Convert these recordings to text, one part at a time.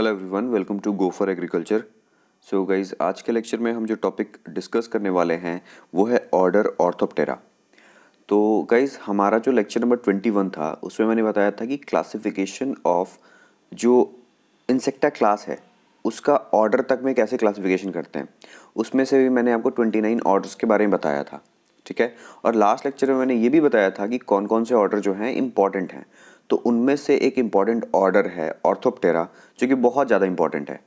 hello everyone welcome to go for agriculture so guys आज के lecture में हम जो टॉपिक डिस्कस करने वाले हैं वो है ऑर्डर ऑर्थोप्टेरा तो गाइज हमारा जो लेक्चर नंबर ट्वेंटी वन था उसमें मैंने बताया था कि क्लासिफिकेशन ऑफ जो इंसेक्टा क्लास है उसका ऑर्डर तक में कैसे क्लासिफिकेशन करते हैं उसमें से भी मैंने आपको ट्वेंटी नाइन ऑर्डर्स के बारे में बताया था ठीक है और लास्ट लेक्चर में मैंने ये भी बताया था कि कौन कौन से ऑर्डर जो हैं इंपॉर्टेंट हैं तो उनमें से एक इम्पॉर्टेंट ऑर्डर है ऑर्थोप्टेरा जो कि बहुत ज़्यादा इम्पॉर्टेंट है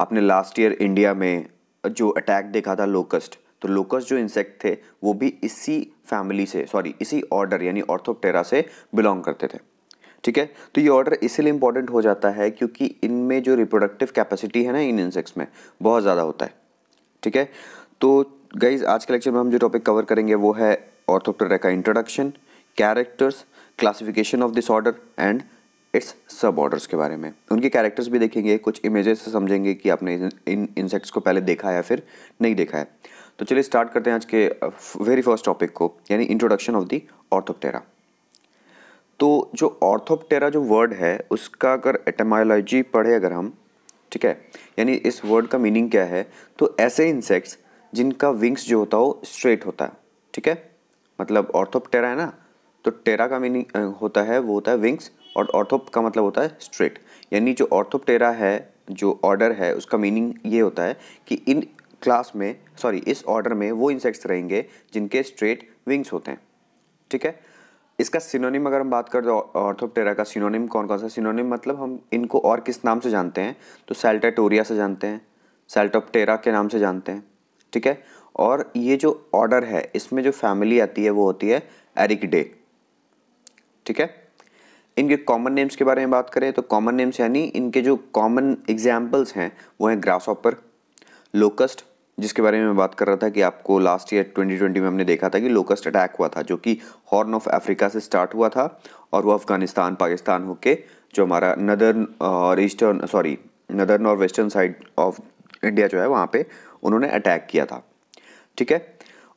आपने लास्ट ईयर इंडिया में जो अटैक देखा था लोकस्ट तो लोकस जो इंसेक्ट थे वो भी इसी फैमिली से सॉरी इसी ऑर्डर यानी ऑर्थोप्टेरा से बिलोंग करते थे ठीक है तो ये ऑर्डर इसीलिए इम्पॉर्टेंट हो जाता है क्योंकि इनमें जो रिप्रोडक्टिव कैपेसिटी है ना इन इंसेक्ट्स में बहुत ज़्यादा होता है ठीक है तो गाइज आज के लेक्चर में हम जो टॉपिक कवर करेंगे वो है ऑर्थोप्टेरा का introduction characters classification of this order and its suborders के बारे में उनके कैरेक्टर्स भी देखेंगे कुछ इमेजेस से समझेंगे कि आपने इन इंसेक्ट्स को पहले देखा है या फिर नहीं देखा है तो चलिए स्टार्ट करते हैं आज के वेरी फर्स्ट टॉपिक को यानी इंट्रोडक्शन ऑफ दी ऑर्थोप्टेरा तो जो ऑर्थोप्टेरा जो वर्ड है उसका अगर एटमायोलॉजी पढ़े अगर हम ठीक है यानी इस वर्ड का मीनिंग क्या है तो ऐसे इंसेक्ट्स जिनका विंग्स जो होता हो स्ट्रेट होता है ठीक है मतलब ऑर्थोप्टेरा है ना तो टेरा का मीनिंग होता है वो होता है विंग्स और ऑर्थोप का मतलब होता है स्ट्रेट यानी जो ऑर्थोप टेरा है जो ऑर्डर है उसका मीनिंग ये होता है कि इन क्लास में सॉरी इस ऑर्डर में वो इंसेक्ट्स रहेंगे जिनके स्ट्रेट विंग्स होते हैं ठीक है इसका सिनोनिम अगर हम बात करें तो ऑर्थोपटेरा का सिनोनिम कौन कौन सा सिनोनिम मतलब हम इनको और किस नाम से जानते हैं तो सेल्टाटोरिया से जानते हैं सेल्टोपटेरा के नाम से जानते हैं ठीक है और ये जो ऑर्डर है इसमें जो फैमिली आती है वो होती है एरिकडे ठीक है इनके कॉमन नेम्स के बारे में बात करें तो कॉमन नेम्स यानी इनके जो कॉमन एग्जाम्पल्स हैं वो हैं ग्रास ऑपर लोकस्ट जिसके बारे में मैं बात कर रहा था कि आपको लास्ट ईयर 2020 में हमने देखा था कि लोकस्ट अटैक हुआ था जो कि हॉर्न ऑफ अफ्रीका से स्टार्ट हुआ था और वो अफ़गानिस्तान पाकिस्तान होके जो हमारा नदर्न uh, और ईस्टर्न सॉरी नदर्न और वेस्टर्न साइड ऑफ इंडिया जो है वहाँ पर उन्होंने अटैक किया था ठीक है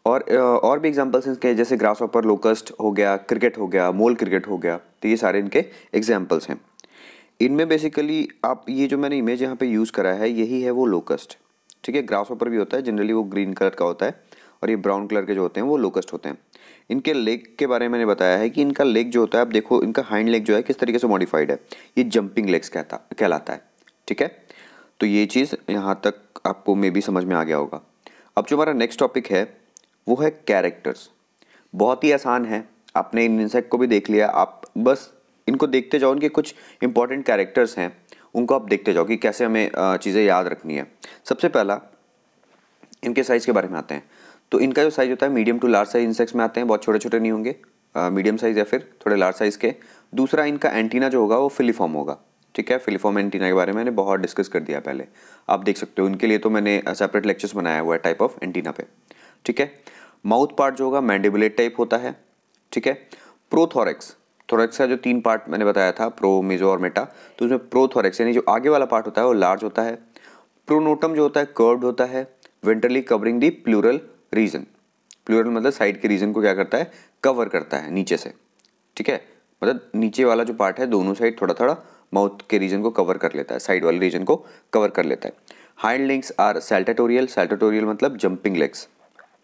और और भी एग्जांपल्स इनके जैसे ग्रास ऑपर लोकस्ट हो गया क्रिकेट हो गया मोल क्रिकेट हो गया तो ये सारे इनके एग्जांपल्स हैं इनमें बेसिकली आप ये जो मैंने इमेज यहाँ पे यूज़ करा है यही है वो लोकस्ट ठीक है ग्रास ऑपर भी होता है जनरली वो ग्रीन कलर का होता है और ये ब्राउन कलर के जो होते हैं वो लोकस्ट होते हैं इनके लेग के बारे में मैंने बताया है कि इनका लेग जो होता है आप देखो इनका हाइंड लेग जो है किस तरीके से मॉडिफाइड है ये जंपिंग लेग्स कहता कहलाता है ठीक है तो ये चीज़ यहाँ तक आपको मे बी समझ में आ गया होगा अब जो हमारा नेक्स्ट टॉपिक है वो है कैरेक्टर्स बहुत ही आसान है आपने इन इंसेक्ट को भी देख लिया आप बस इनको देखते जाओ उनके कुछ इंपॉर्टेंट कैरेक्टर्स हैं उनको आप देखते जाओ कि कैसे हमें चीज़ें याद रखनी है सबसे पहला इनके साइज़ के बारे में आते हैं तो इनका जो साइज़ होता है medium to large size insects में आते हैं बहुत छोटे छोटे नहीं होंगे मीडियम साइज़ या फिर थोड़े लार्ज साइज़ के दूसरा इनका एंटीना जो होगा वो फिलीफॉर्म होगा ठीक है फिलीफॉर्म एंटीना के बारे में मैंने बहुत डिस्कस कर दिया पहले आप देख सकते हो उनके लिए तो मैंने सेपरेट लेक्चर्स बनाया हुआ है टाइप ऑफ एंटीना पे ठीक है माउथ पार्ट जो होगा मैंडिबुलेट टाइप होता है ठीक है प्रोथोरेक्स थोरेक्स का जो तीन पार्ट मैंने बताया था प्रो मेजो और मेटा तो उसमें प्रोथोरेक्स यानी जो आगे वाला पार्ट होता है वो लार्ज होता है प्रोनोटम जो होता है कर्व्ड होता है ventrally covering the pleural region pleural मतलब साइड के रीजन को क्या करता है कवर करता है नीचे से ठीक है मतलब नीचे वाला जो पार्ट है दोनों साइड थोड़ा थोड़ा माउथ के रीजन को कवर कर लेता है साइड वाले रीजन को कवर कर लेता है hind legs are saltatorial saltatorial मतलब जंपिंग लेग्स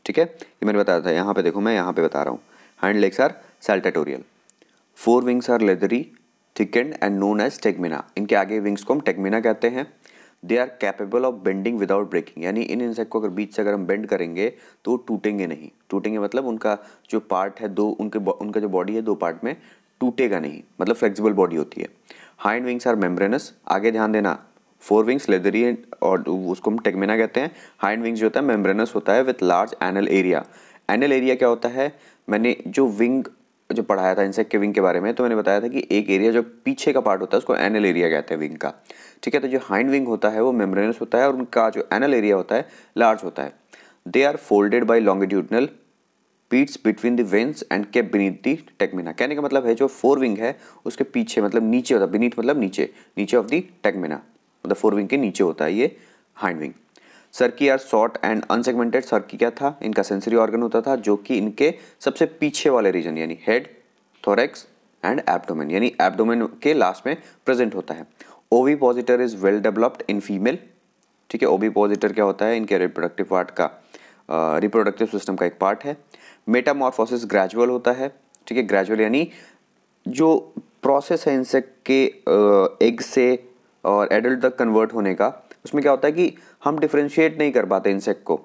ठीक है ये मैंने बताया था यहाँ पे देखो मैं यहाँ पे बता रहा हूँ hind legs are saltatorial fore wings are leathery thickened and known as tegmina इनके आगे विंग्स को हम टेगमिना कहते हैं they are capable of bending without breaking यानी इन इंसेक्ट को अगर बीच से अगर हम बेंड करेंगे तो टूटेंगे नहीं टूटेंगे मतलब उनका जो पार्ट है दो उनके उनका जो बॉडी है दो पार्ट में टूटेगा नहीं मतलब फ्लेक्सिबल बॉडी होती है हाइंड विंग्स आर मेम्ब्रेनस आगे ध्यान देना फोर विंग्स लेदरी और उसको हम टेगमेना कहते हैं हाइंड विंग्स जो होता है मेम्ब्रेनस होता है with large anal area anal area क्या होता है मैंने जो विंग जो पढ़ाया था इंसेक्ट के विंग के बारे में तो मैंने बताया था कि एक एरिया जो पीछे का पार्ट होता है उसको एनल एरिया कहते हैं विंग का ठीक है तो जो हाइंड विंग होता है वो मेम्ब्रेनस होता है और उनका जो एनल एरिया होता है लार्ज होता है they are folded by longitudinal pleats between the veins and के बीनीथ दी टेकमिना कहने का मतलब है जो फोर विंग है उसके पीछे मतलब नीचे होता है बीनीथ मतलब नीचे नीचे of the tegmina the fore wing के नीचे होता है ये hind wing cerci are short and unsegmented cerci क्या था इनका सेंसरी ऑर्गन होता था जो कि इनके सबसे पीछे वाले रीजन यानी हेड थोरेक्स एंड एबडोमेन यानी एबडोमेन के लास्ट में प्रेजेंट होता है ovipositor is well developed in female ठीक है ओवी पॉजिटर क्या होता है इनके रिप्रोडक्टिव पार्ट का रिप्रोडक्टिव सिस्टम का एक पार्ट है मेटामॉर्फोसिस ग्रेजुअल होता है ठीक है ग्रेजुअल यानी जो प्रोसेस है इनसे के एग से और एडल्ट तक कन्वर्ट होने का उसमें क्या होता है कि हम डिफ्रेंशिएट नहीं कर पाते इंसेक्ट को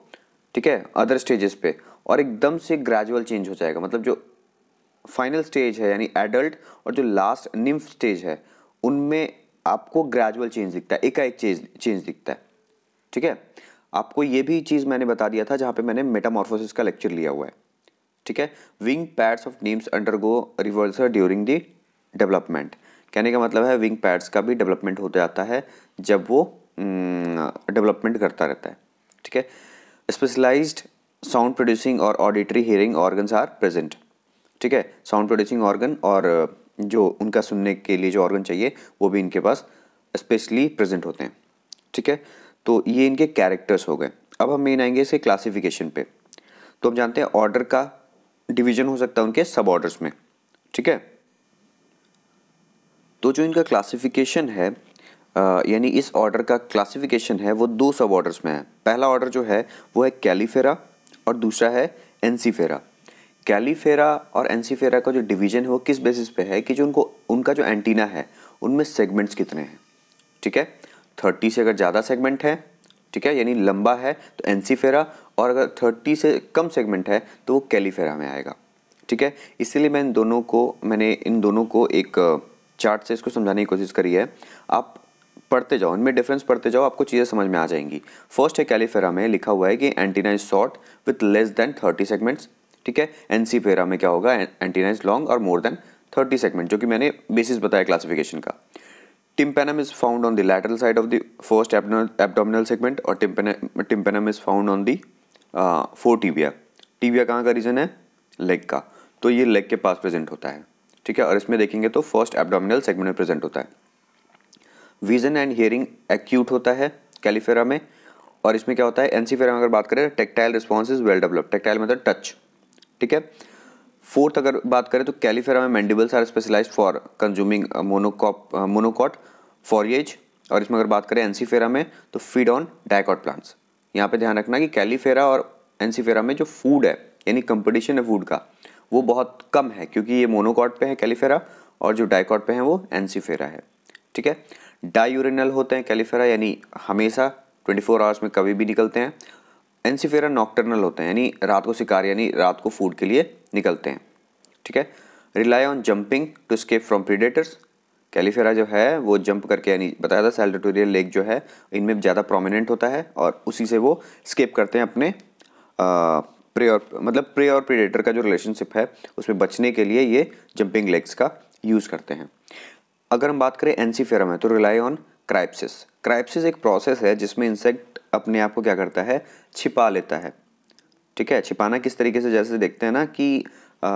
ठीक है अदर स्टेजेस पे और एकदम से ग्रेजुअल चेंज हो जाएगा मतलब जो फाइनल स्टेज है यानी एडल्ट और जो लास्ट निम्फ स्टेज है उनमें आपको ग्रेजुअल चेंज दिखता है एकाएक चेंज चेंज दिखता है ठीक है आपको ये भी चीज़ मैंने बता दिया था जहाँ पे मैंने मेटामॉर्फोसिस का लेक्चर लिया हुआ है ठीक है wing pads of under undergo reversal during the development कहने का मतलब है विंग पैड्स का भी डेवलपमेंट होता जाता है जब वो डेवलपमेंट करता रहता है ठीक है स्पेशलाइज्ड साउंड प्रोड्यूसिंग और auditory hearing organs are present ठीक है साउंड प्रोड्यूसिंग ऑर्गन और uh, जो उनका सुनने के लिए जो ऑर्गन चाहिए वो भी इनके पास स्पेशली प्रेजेंट होते हैं ठीक है तो ये इनके कैरेक्टर्स हो गए अब हम मेन आएंगे इसके क्लासिफिकेशन पे तो हम जानते हैं ऑर्डर का डिवीजन हो सकता है उनके सब ऑर्डर्स में ठीक है तो जो इनका क्लासिफिकेशन है यानी इस ऑर्डर का क्लासिफिकेशन है वो दो सब ऑर्डर्स में है पहला ऑर्डर जो है वो है कैलीफेरा और दूसरा है एनसीफेरा कैलीफेरा और एनसीफेरा का जो डिवीजन है वो किस बेसिस पे है कि जो उनको उनका जो एंटीना है उनमें सेगमेंट्स कितने हैं ठीक है थर्टी से अगर ज़्यादा सेगमेंट है ठीक है यानी लंबा है तो एनसीफेरा और अगर थर्टी से कम सेगमेंट है तो वो कैलीफेरा में आएगा ठीक है इसीलिए मैं इन दोनों को मैंने इन दोनों को एक चार्ट से इसको समझाने की कोशिश करी है आप पढ़ते जाओ इनमें डिफरेंस पढ़ते जाओ आपको चीज़ें समझ में आ जाएंगी फर्स्ट है कैलीफेरा में लिखा हुआ है कि antenna is short with less than thirty segments ठीक है एनसी फेरा में क्या होगा एंटीना इज लॉन्ग और मोर देन थर्टी सेगमेंट जो कि मैंने बेसिस बताया क्लासिफिकेशन का tympanum is found on the lateral side of the first abdominal segment और tympanum is found on the fore tibia tibia कहाँ का रीजन है लेग का तो ये लेग के पास प्रेजेंट होता है ठीक है और इसमें देखेंगे तो फर्स्ट एबडोमिनल सेगमेंट में प्रेजेंट होता है विजन एंड हियरिंग एक्यूट होता है कैलिफेरा में और इसमें क्या होता है एनसीफेरा में अगर बात करें tactile response is well develop tactile मतलब टच ठीक है फोर्थ अगर बात करें तो कैलिफेरा में mandibles are specialise for consuming monocot monocot edge और इसमें अगर बात करें एनसीफेरा में तो फीड ऑन डायकॉट प्लांट्स यहाँ पे ध्यान रखना कि कैलिफेरा और एनसीफेरा में जो फूड है यानी कंपटीशन है फूड का वो बहुत कम है क्योंकि ये मोनोकॉट पे है कैलिफेरा और जो डाइकॉट पे है वो एनसीफेरा है ठीक है डायूरिनल होते हैं कैलिफेरा यानी हमेशा 24 आवर्स में कभी भी निकलते हैं एनसीफेरा नॉक्टर्नल होते हैं यानी रात को शिकार यानी रात को फूड के लिए निकलते हैं ठीक है rely on jumping to escape from predators caelifera जो है वो जंप करके यानी बताया था सेल्टोटोरियल लेक जो है इनमें ज़्यादा प्रोमिनेंट होता है और उसी से वो स्केप करते हैं अपने आ, प्रे और मतलब प्रे और प्रीडेटर का जो रिलेशनशिप है उसमें बचने के लिए ये जंपिंग लेग्स का यूज़ करते हैं अगर हम बात करें एनसीफेरा में तो रिलाई ऑन क्राइप्सिस क्राइप्सिस एक प्रोसेस है जिसमें इंसेक्ट अपने आप को क्या करता है छिपा लेता है ठीक है छिपाना किस तरीके से जैसे देखते हैं ना कि आ,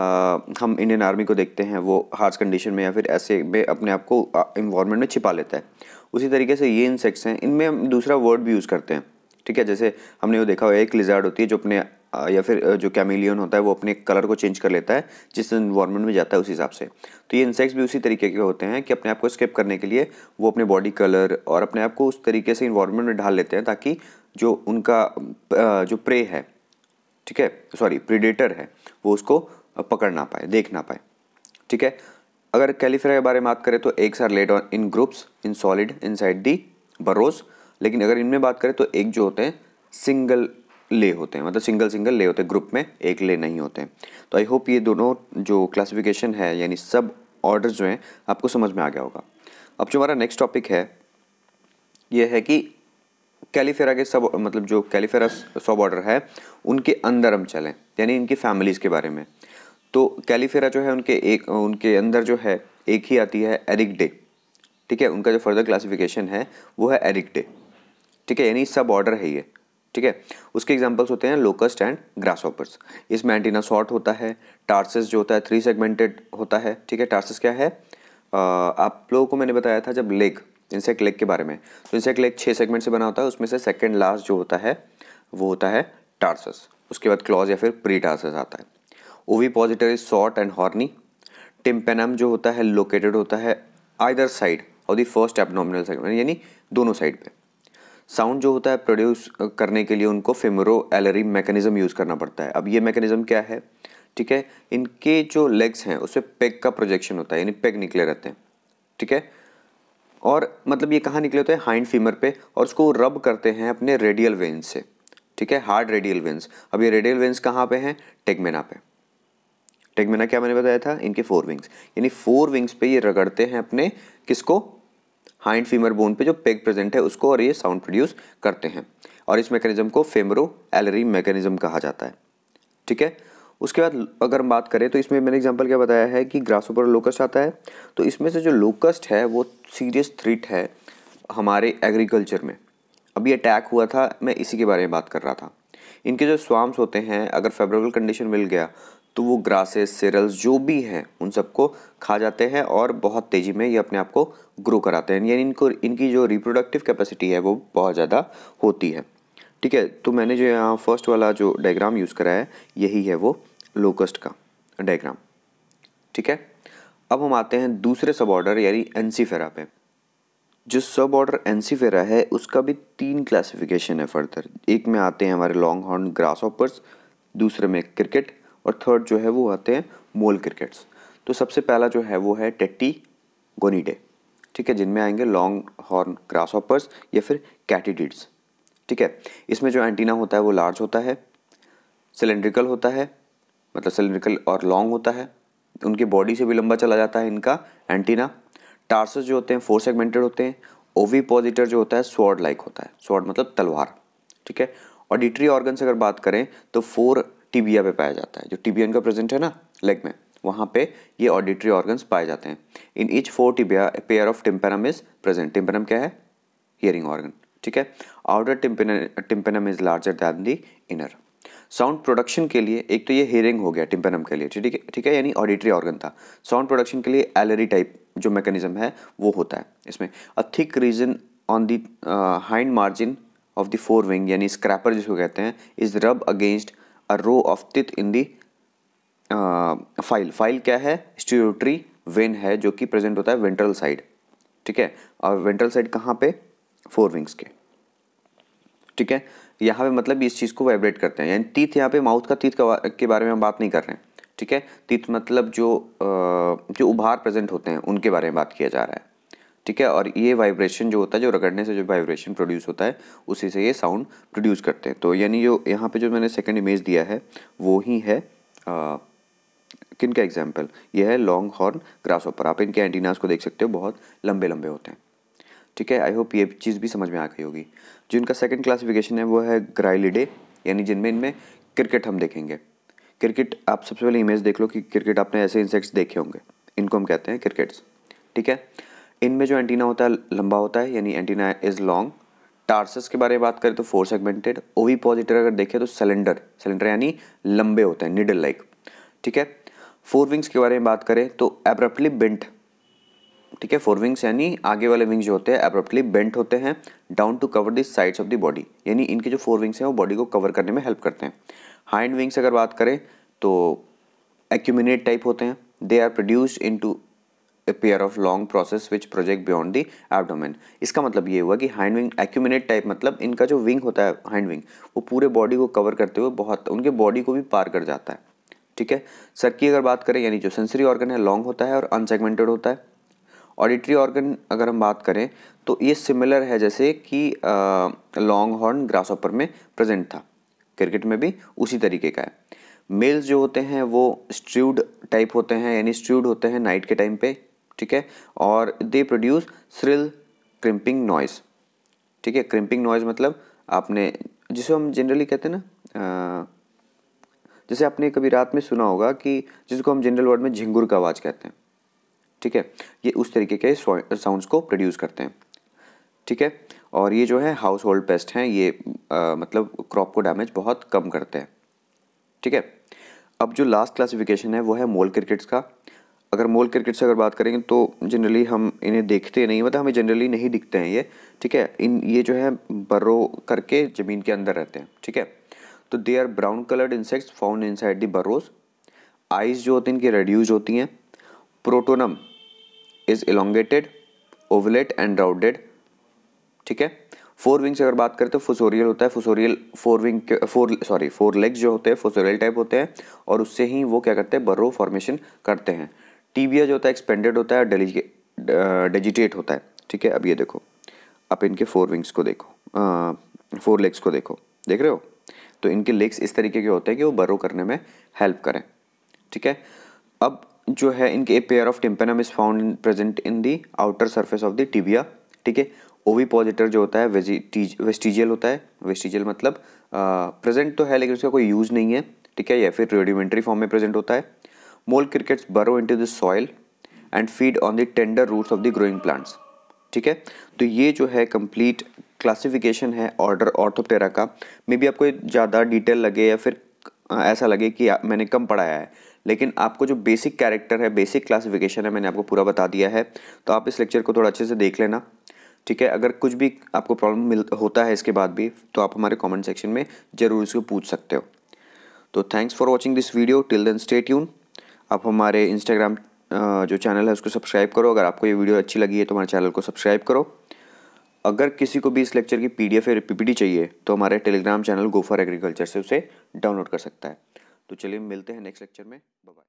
हम इंडियन आर्मी को देखते हैं वो हार्श कंडीशन में या फिर ऐसे में अपने आप को इन्वामेंट में छिपा लेता है उसी तरीके से ये इंसेक्ट्स हैं इनमें हम दूसरा वर्ड भी यूज़ करते हैं ठीक है जैसे हमने वो देखा हुआ एक लिजार्ड होती है जो अपने या फिर जो कैमिलियन होता है वो अपने कलर को चेंज कर लेता है जिस इन्वायरमेंट में जाता है उस हिसाब से तो ये इंसेक्ट्स भी उसी तरीके के होते हैं कि अपने आप को स्केप करने के लिए वो अपने बॉडी कलर और अपने आप को उस तरीके से इन्वायरमेंट में ढाल लेते हैं ताकि जो उनका जो प्रे है ठीक है सॉरी प्रीडेटर है वो उसको पकड़ ना पाए देख ना पाए ठीक है अगर कैलिफेरा के बारे में बात करें तो एक सार led on in groups in solid inside the burrows लेकिन अगर इनमें बात करें तो एक जो होते हैं सिंगल ले होते हैं मतलब सिंगल सिंगल ले होते हैं ग्रुप में एक ले नहीं होते हैं तो आई होप ये दोनों जो क्लासिफिकेशन है यानी सब ऑर्डर जो हैं आपको समझ में आ गया होगा अब जो हमारा नेक्स्ट टॉपिक है ये है कि कैलीफेरा के सब मतलब जो कैलीफेरा सब ऑर्डर है उनके अंदर हम चलें यानी इनकी फैमिलीज़ के बारे में तो कैलीफेरा जो है उनके एक उनके अंदर जो है एक ही आती है एरिक डे ठीक है उनका जो फर्दर क्लासिफिकेशन है वो है एरिक डे ठीक है यानी सब ऑर्डर है ये ठीक है उसके एग्जाम्पल्स होते हैं लोकस्ट एंड ग्रास ऑपर्स इसमें एंटीना शॉर्ट होता है टार्सिस जो होता है थ्री सेगमेंटेड होता है ठीक है टार्सिस क्या है आ, आप लोगों को मैंने बताया था जब लेग इंसेक्ट लेग के बारे में तो इंसेक्ट लेग छः सेगमेंट से बना होता है उसमें से सेकेंड लास्ट जो होता है वो होता है टार्सस उसके बाद क्लॉज या फिर प्री टार्सस आता है ovipositor is short and horny tympanum जो होता है लोकेटेड होता है आइदर साइड और दी फर्स्ट एबनोमिनल सेगमेंट यानी दोनों साइड पे साउंड जो होता है प्रोड्यूस करने के लिए उनको फेमरो एलरी मैकेनिज्म यूज़ करना पड़ता है अब ये मैकेनिज्म क्या है ठीक है इनके जो लेग्स हैं उसे पेग का प्रोजेक्शन होता है यानी पेग निकले रहते हैं ठीक है और मतलब ये कहाँ निकले होते हैं हाइंड फीमर पे और उसको रब करते हैं अपने रेडियल वेन्स से ठीक है हार्ड रेडियल वेन्स अब ये रेडियल वेन्स कहाँ पे हैं टेगमेना पे टेगमेना क्या मैंने बताया था इनके फोर विंग्स यानी फोर विंग्स पे ये रगड़ते हैं अपने किसको हाइंड फीमर बोन पे जो पेग प्रेजेंट है उसको और ये साउंड प्रोड्यूस करते हैं और इस मैकेनिज्म को फेमरो एलरी मैकेनिज्म कहा जाता है ठीक है उसके बाद अगर हम बात करें तो इसमें मैंने एग्जांपल क्या बताया है कि ग्रास ऊपर लोकस्ट आता है तो इसमें से जो लोकस्ट है वो सीरियस थ्रीट है हमारे एग्रीकल्चर में अभी अटैक हुआ था मैं इसी के बारे में बात कर रहा था इनके जो स्वाम्स होते हैं अगर फेवरेबल कंडीशन मिल गया तो वो ग्रासेस सिरल्स जो भी हैं उन सबको खा जाते हैं और बहुत तेज़ी में ये अपने आप को ग्रो कराते हैं यानी इनको इनकी जो रिप्रोडक्टिव कैपेसिटी है वो बहुत ज़्यादा होती है ठीक है तो मैंने जो यहाँ फर्स्ट वाला जो डायग्राम यूज़ करा है यही है वो लोकस्ट का डायग्राम ठीक है अब हम आते हैं दूसरे सब ऑर्डर यानी एनसीफेरा पे जो सब ऑर्डर एनसीफेरा है उसका भी तीन क्लासिफिकेशन है फर्दर एक में आते हैं हमारे लॉन्ग हॉर्न ग्रास ऑपर्स दूसरे में क्रिकेट और थर्ड जो है वो आते हैं मोल क्रिकेट्स तो सबसे पहला जो है वो है टेट्टी गोनीडे ठीक है जिनमें आएंगे लॉन्ग हॉर्न ग्रास हॉपर्स या फिर कैटीडिड्स ठीक है इसमें जो एंटीना होता है वो लार्ज होता है सिलेंड्रिकल होता है मतलब सिलेंड्रिकल और लॉन्ग होता है उनकी बॉडी से भी लंबा चला जाता है इनका एंटीना टार्सस जो होते हैं फोर सेगमेंटेड होते हैं ओवी पॉजिटर जो होता है स्वॉर्ड लाइक होता है स्वॉर्ड मतलब तलवार ठीक है ऑडिटरी ऑर्गन से अगर बात करें तो फोर टिबिया पे पाया जाता है जो टिबियन का प्रेजेंट है ना लेग में वहाँ पे ये ऑडिटरी ऑर्गन्स पाए जाते हैं in each fore tibia pair of tympanum is present tympanum क्या है हियरिंग ऑर्गन ठीक है outer tympanum is larger than the inner sound production के लिए एक तो ये हियरिंग हो गया टिम्पेनम के लिए ठीक है ठीक है यानी ऑडिटरी ऑर्गन था साउंड प्रोडक्शन के लिए एलरी टाइप जो मैकेनिज्म है वो होता है इसमें a thick region on the hind margin of the fore wing यानी स्क्रैपर जिसको कहते हैं इज रब अगेंस्ट अ रो ऑफ तिथ इन दी फाइल फाइल क्या है स्ट्यूटरी वेन है जो कि प्रेजेंट होता है वेंट्रल साइड ठीक है और वेंट्रल साइड कहाँ पे फोर विंग्स के ठीक है यहाँ पे मतलब इस चीज़ को वाइब्रेट करते हैं यानी तीत यहाँ पे माउथ का तीत के बारे में हम बात नहीं कर रहे हैं ठीक है तीत मतलब जो uh, जो उभार प्रेजेंट होते हैं उनके बारे में बात किया जा रहा है ठीक है और ये वाइब्रेशन जो होता है जो रगड़ने से जो वाइब्रेशन प्रोड्यूस होता है उसी से ये साउंड प्रोड्यूस करते हैं तो यानी जो यहाँ पे जो मैंने सेकंड इमेज दिया है वो ही है आ, किन का एग्जाम्पल ये है लॉन्ग हॉर्न ग्रास ऑपर आप इनके एंटीनास को देख सकते हो बहुत लंबे लंबे होते हैं ठीक है आई होप ये चीज़ भी समझ में आ गई होगी जो इनका सेकेंड क्लासिफिकेशन है वो है ग्राइलिडे यानी जिनमें इनमें क्रिकेट हम देखेंगे क्रिकेट आप सबसे पहले इमेज देख लो कि क्रिकेट आपने ऐसे इंसेक्ट्स देखे होंगे इनको हम कहते हैं क्रिकेट्स ठीक है इनमें जो एंटीना होता है लंबा होता है यानी एंटीना इज़ लॉन्ग टार्सस के बारे में बात करें तो फोर सेगमेंटेड ओवी पॉजिटिव अगर देखें तो सिलेंडर सिलेंडर यानी लंबे होते हैं निडल लाइक ठीक है फोर विंग्स के बारे में बात करें तो एब्रप्टली बेंट ठीक है फोर विंग्स यानी आगे वाले विंग्स जो होते हैं एब्रप्टली बेंट होते हैं down to cover the sides of the body यानी इनके जो फोर विंग्स हैं वो बॉडी को कवर करने में हेल्प करते हैं हाइंड विंग्स अगर बात करें तो एक्यूमिनेट टाइप होते हैं they are produced into pair of long process which project project the the इसका मतलब ये हुआ कि हैंड विंग एक्यूमिनेट टाइप मतलब इनका जो विंग होता है हैंड विंग वो पूरे बॉडी को कवर करते हुए बहुत उनके बॉडी को भी पार कर जाता है ठीक है सर की अगर बात करें यानी जो सेंसरी ऑर्गन है लॉन्ग होता है और अनसेगमेंटेड होता है ऑडिटरी ऑर्गन अगर हम बात करें तो ये सिमिलर है जैसे कि लॉन्ग हॉर्न ग्रास ऑपर में प्रेजेंट था क्रिकेट में भी उसी तरीके का है मेल्स जो होते हैं वो स्ट्रूड टाइप होते हैं यानी स्ट्रूड होते हैं नाइट के टाइम पे ठीक है और they produce shrill crimping noise ठीक है क्रिम्पिंग नॉइज़ मतलब आपने जिसे हम जनरली कहते हैं ना जैसे आपने कभी रात में सुना होगा कि जिसको हम जनरल वर्ड में झिंगुर का आवाज़ कहते हैं ठीक है ये उस तरीके के साउंड्स को प्रोड्यूस करते हैं ठीक है और ये जो है हाउस होल्ड पेस्ट हैं ये आ, मतलब क्रॉप को डैमेज बहुत कम करते हैं ठीक है अब जो लास्ट क्लासिफिकेशन है वो है मोल क्रिकेट्स का अगर मोल क्रिकेट से अगर बात करेंगे तो जनरली हम इन्हें देखते नहीं मतलब हमें जनरली नहीं दिखते हैं ये ठीक है इन ये जो है बरो करके ज़मीन के अंदर रहते हैं ठीक है तो they are brown coloured insects found inside the burrows eyes जो होती हैं इनकी रेड्यूज होती हैं pronotum is elongated ovate and rounded ठीक है फोर विंग से अगर बात करें तो फोसोरियल होता है फोसोरियल फोर विंग के फोर सॉरी फोर लेग्स जो होते हैं फोसोरियल टाइप होते हैं और उससे ही वो क्या करते हैं बरो फॉर्मेशन करते हैं टीबिया जो होता है एक्सपेंडेड होता है डेजिटेट होता है ठीक है अब ये देखो आप इनके फोर विंग्स को देखो आ, फोर लेग्स को देखो देख रहे हो तो इनके लेग्स इस तरीके के होते हैं कि वो बरो करने में हेल्प करें ठीक है अब जो है इनके a pair of tympanum is found present in the outer surface of the tibia ठीक है ओवी पॉजिटर जो होता है वेस्टिजियल होता है वेस्टिजियल मतलब प्रेजेंट तो है लेकिन उसका कोई यूज़ नहीं है ठीक है या फिर रेडिमेंट्री फॉर्म में प्रेजेंट होता है mole crickets burrow into the soil and feed on the tender roots of the growing plants ठीक है तो ये जो है complete classification है ऑर्डर orthoptera का मे बी आपको ज़्यादा डिटेल लगे या फिर ऐसा लगे कि मैंने कम पढ़ाया है लेकिन आपको जो बेसिक कैरेक्टर है बेसिक क्लासिफिकेशन है मैंने आपको पूरा बता दिया है तो आप इस लेक्चर को थोड़ा अच्छे से देख लेना ठीक है अगर कुछ भी आपको प्रॉब्लम मिल होता है इसके बाद भी तो आप हमारे कमेंट सेक्शन में ज़रूर इसको पूछ सकते हो तो thanks for watching this video till then stay यून आप हमारे इंस्टाग्राम जो चैनल है उसको सब्सक्राइब करो अगर आपको ये वीडियो अच्छी लगी है तो हमारे चैनल को सब्सक्राइब करो अगर किसी को भी इस लेक्चर की पीडीएफ या पीपीटी चाहिए तो हमारे टेलीग्राम चैनल गोफर एग्रीकल्चर से उसे डाउनलोड कर सकता है तो चलिए मिलते हैं नेक्स्ट लेक्चर में बाय